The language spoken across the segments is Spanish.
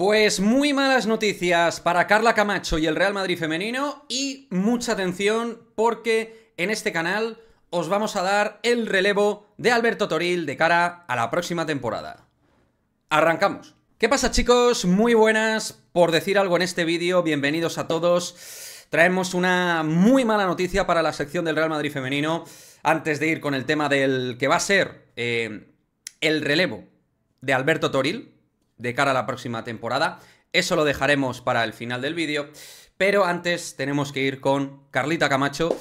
Pues muy malas noticias para Carla Camacho y el Real Madrid femenino y mucha atención porque en este canal os vamos a dar el relevo de Alberto Toril de cara a la próxima temporada. Arrancamos. ¿Qué pasa chicos? Muy buenas por decir algo en este vídeo, bienvenidos a todos. Traemos una muy mala noticia para la sección del Real Madrid femenino antes de ir con el tema del que va a ser eh, el relevo de Alberto Toril de cara a la próxima temporada. Eso lo dejaremos para el final del vídeo. Pero antes tenemos que ir con Carlita Camacho,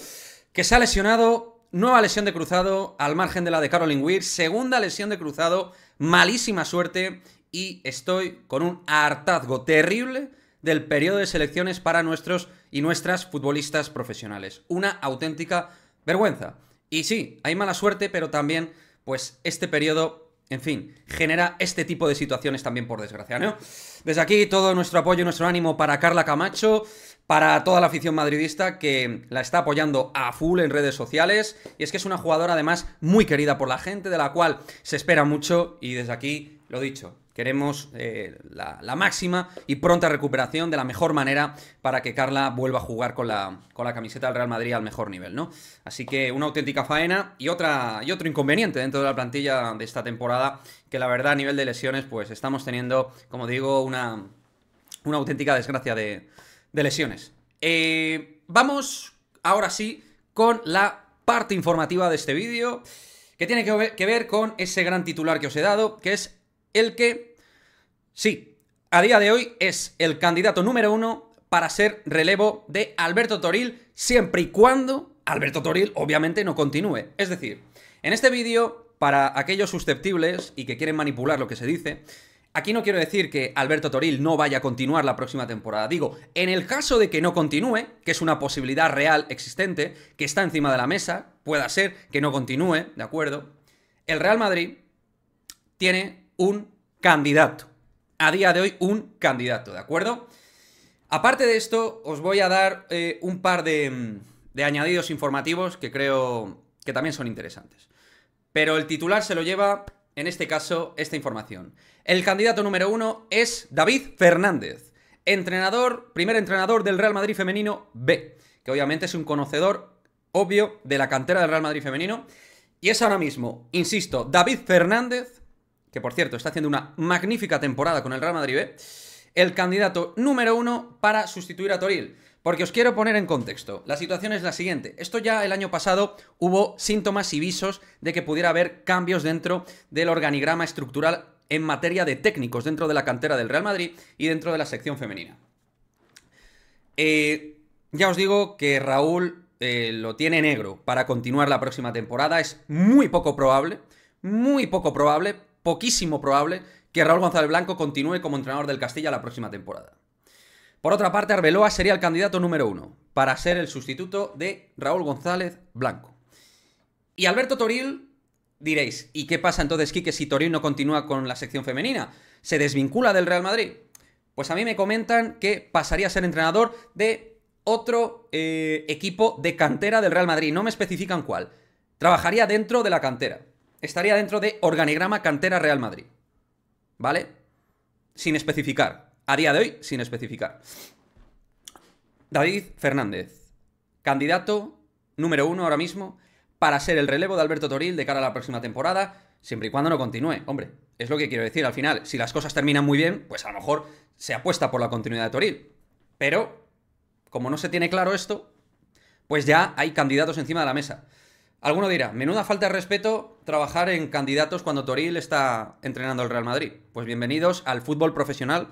que se ha lesionado, nueva lesión de cruzado al margen de la de Caroline Weir, segunda lesión de cruzado, malísima suerte y estoy con un hartazgo terrible del periodo de selecciones para nuestros y nuestras futbolistas profesionales. Una auténtica vergüenza. Y sí, hay mala suerte, pero también pues este periodo en fin, genera este tipo de situaciones también por desgracia, ¿no? Desde aquí todo nuestro apoyo, y nuestro ánimo para Carla Camacho, para toda la afición madridista que la está apoyando a full en redes sociales. Y es que es una jugadora además muy querida por la gente, de la cual se espera mucho y desde aquí, lo dicho, Queremos eh, la, máxima y pronta recuperación de la mejor manera para que Carla vuelva a jugar con la, con la camiseta del Real Madrid al mejor nivel, ¿no? Así que una auténtica faena y, otra, y otro inconveniente dentro de la plantilla de esta temporada, que la verdad a nivel de lesiones pues estamos teniendo, como digo, una, una auténtica desgracia de, lesiones. Eh, vamos ahora sí con la parte informativa de este vídeo, que tiene que que ver con ese gran titular que os he dado, que es el que, sí, a día de hoy es el candidato número uno para ser relevo de Alberto Toril, siempre y cuando Alberto Toril obviamente no continúe. Es decir, en este vídeo, para aquellos susceptibles y que quieren manipular lo que se dice, aquí no quiero decir que Alberto Toril no vaya a continuar la próxima temporada. Digo, en el caso de que no continúe, que es una posibilidad real existente, que está encima de la mesa, pueda ser que no continúe, ¿de acuerdo? El Real Madrid tiene un candidato. A día de hoy, un candidato, ¿de acuerdo? Aparte de esto, os voy a dar eh, un par de, mm, de añadidos informativos que creo que también son interesantes. Pero el titular se lo lleva, en este caso, esta información. El candidato número uno es David Fernández, entrenador, primer entrenador del Real Madrid Femenino B, que obviamente es un conocedor obvio de la cantera del Real Madrid Femenino. Y es ahora mismo, insisto, David Fernández que por cierto está haciendo una magnífica temporada con el Real Madrid ¿eh? el candidato número uno para sustituir a Toril. Porque os quiero poner en contexto. La situación es la siguiente. Esto ya el año pasado hubo síntomas y visos de que pudiera haber cambios dentro del organigrama estructural en materia de técnicos dentro de la cantera del Real Madrid y dentro de la sección femenina. Eh, ya os digo que Raúl eh, lo tiene negro para continuar la próxima temporada. Es muy poco probable, muy poco probable, poquísimo probable que Raúl González Blanco continúe como entrenador del Castilla la próxima temporada. Por otra parte, Arbeloa sería el candidato número uno para ser el sustituto de Raúl González Blanco. Y Alberto Toril, diréis, ¿y qué pasa entonces, Quique, si Toril no continúa con la sección femenina? ¿Se desvincula del Real Madrid? Pues a mí me comentan que pasaría a ser entrenador de otro eh, equipo de cantera del Real Madrid, no me especifican cuál. Trabajaría dentro de la cantera estaría dentro de organigrama cantera Real Madrid. ¿Vale? Sin especificar. A día de hoy, sin especificar. David Fernández, candidato número uno ahora mismo para ser el relevo de Alberto Toril de cara a la próxima temporada, siempre y cuando no continúe. Hombre, es lo que quiero decir al final. Si las cosas terminan muy bien, pues a lo mejor se apuesta por la continuidad de Toril. Pero, como no se tiene claro esto, pues ya hay candidatos encima de la mesa. Alguno dirá, menuda falta de respeto trabajar en candidatos cuando Toril está entrenando al Real Madrid. Pues bienvenidos al fútbol profesional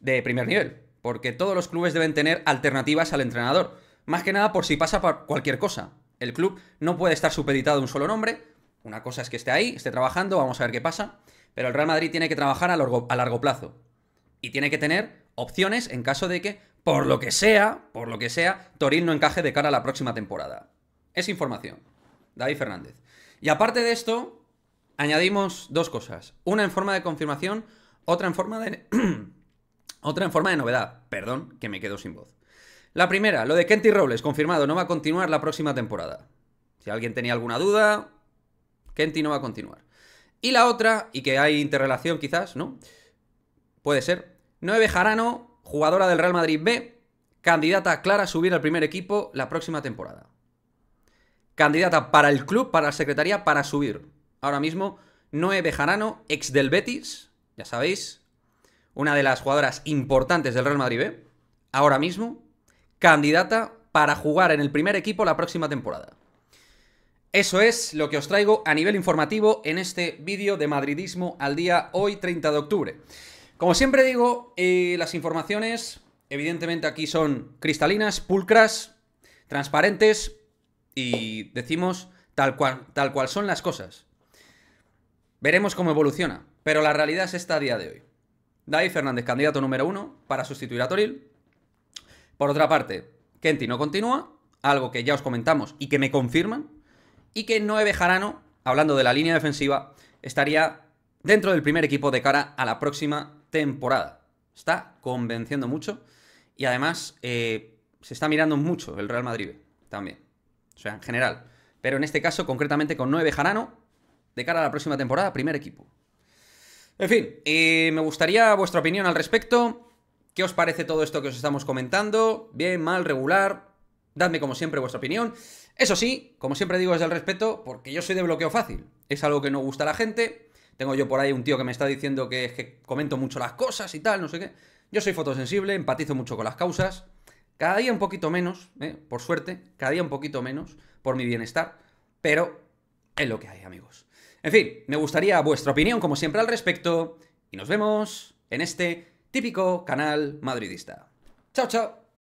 de primer nivel, porque todos los clubes deben tener alternativas al entrenador. Más que nada por si pasa por cualquier cosa. El club no puede estar supeditado a un solo nombre. Una cosa es que esté ahí, esté trabajando, vamos a ver qué pasa. Pero el Real Madrid tiene que trabajar a largo, a largo plazo. Y tiene que tener opciones en caso de que, por lo que sea, por lo que sea, Toril no encaje de cara a la próxima temporada. Es información. David Fernández. Y aparte de esto, añadimos dos cosas. Una en forma de confirmación, otra en forma de... otra en forma de novedad. Perdón, que me quedo sin voz. La primera, lo de Kenty Robles, confirmado, no va a continuar la próxima temporada. Si alguien tenía alguna duda, Kenty no va a continuar. Y la otra, y que hay interrelación quizás, ¿no? Puede ser. 9 Jarano, jugadora del Real Madrid B, candidata clara a subir al primer equipo la próxima temporada candidata para el club, para la secretaría, para subir. Ahora mismo, Noé Bejarano, ex del Betis, ya sabéis, una de las jugadoras importantes del Real Madrid B, ¿eh? ahora mismo, candidata para jugar en el primer equipo la próxima temporada. Eso es lo que os traigo a nivel informativo en este vídeo de Madridismo al día hoy 30 de octubre. Como siempre digo, eh, las informaciones evidentemente aquí son cristalinas, pulcras, transparentes, y decimos tal cual, tal cual son las cosas. Veremos cómo evoluciona, pero la realidad es esta a día de hoy. David Fernández, candidato número uno para sustituir a Toril. Por otra parte, Kenty no continúa, algo que ya os comentamos y que me confirman, y que Noé Jarano, hablando de la línea defensiva, estaría dentro del primer equipo de cara a la próxima temporada. Está convenciendo mucho y además eh, se está mirando mucho el Real Madrid también. O sea, en general. Pero en este caso, concretamente con 9 Jarano, de cara a la próxima temporada, primer equipo. En fin, me gustaría vuestra opinión al respecto. ¿Qué os parece todo esto que os estamos comentando? ¿Bien, mal, regular? Dadme como siempre vuestra opinión. Eso sí, como siempre digo es el respeto, porque yo soy de bloqueo fácil. Es algo que no gusta a la gente. Tengo yo por ahí un tío que me está diciendo que, que comento mucho las cosas y tal, no sé qué. Yo soy fotosensible, empatizo mucho con las causas. Cada día un poquito menos, ¿eh? por suerte, cada día un poquito menos, por mi bienestar, pero es lo que hay, amigos. En fin, me gustaría vuestra opinión, como siempre, al respecto, y nos vemos en este típico canal madridista. ¡Chao, chao!